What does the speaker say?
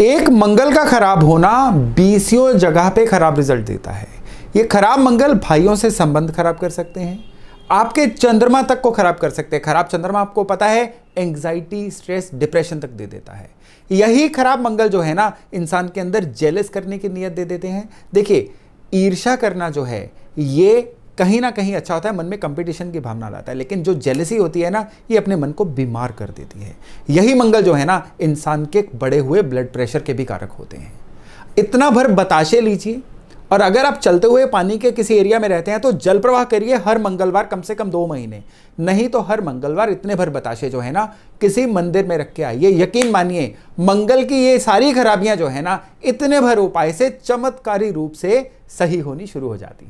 एक मंगल का खराब होना बीसियों जगह पे खराब रिजल्ट देता है ये खराब मंगल भाइयों से संबंध खराब कर सकते हैं आपके चंद्रमा तक को खराब कर सकते हैं खराब चंद्रमा आपको पता है एंग्जाइटी स्ट्रेस डिप्रेशन तक दे देता है यही खराब मंगल जो है ना इंसान के अंदर जेलस करने की नीयत दे देते हैं देखिए ईर्षा करना जो है ये कहीं ना कहीं अच्छा होता है मन में कंपटीशन की भावना लाता है लेकिन जो जेलसी होती है ना ये अपने मन को बीमार कर देती है यही मंगल जो है ना इंसान के बड़े हुए ब्लड प्रेशर के भी कारक होते हैं इतना भर बताशे लीजिए और अगर आप चलते हुए पानी के किसी एरिया में रहते हैं तो जल प्रवाह करिए हर मंगलवार कम से कम दो महीने नहीं तो हर मंगलवार इतने भर बताशे जो है ना किसी मंदिर में रख के आइए यकीन मानिए मंगल की ये सारी खराबियां जो है ना इतने भर उपाय से चमत्कारी रूप से सही होनी शुरू हो जाती